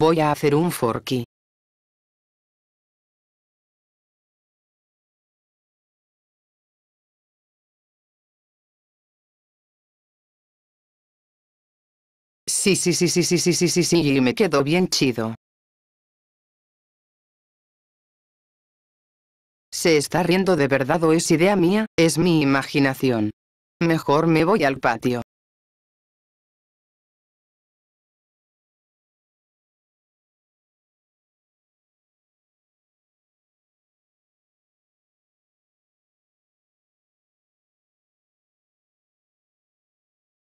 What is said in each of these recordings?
Voy a hacer un forky. Sí, sí, sí, sí, sí, sí, sí, sí, sí, y me quedo bien chido. ¿Se está riendo de verdad o es idea mía? Es mi imaginación. Mejor me voy al patio.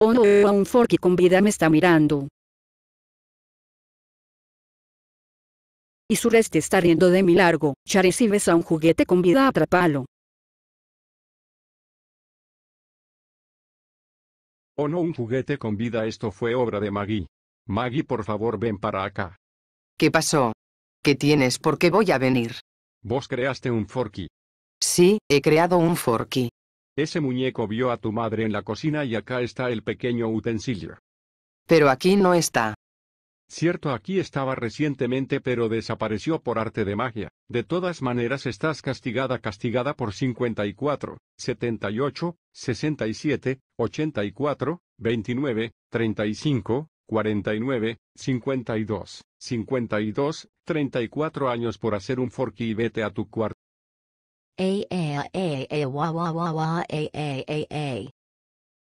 Oh no, un forky con vida me está mirando. Y su reste está riendo de mi largo, si ves a un juguete con vida atrapalo. Oh no, un juguete con vida esto fue obra de Maggie. Maggie por favor ven para acá. ¿Qué pasó? ¿Qué tienes? ¿Por qué voy a venir? Vos creaste un forky. Sí, he creado un forky. Ese muñeco vio a tu madre en la cocina y acá está el pequeño utensilio. Pero aquí no está. Cierto, aquí estaba recientemente pero desapareció por arte de magia. De todas maneras estás castigada castigada por 54, 78, 67, 84, 29, 35, 49, 52, 52, 34 años por hacer un forky y vete a tu cuarto. A A A A A A A A A A A A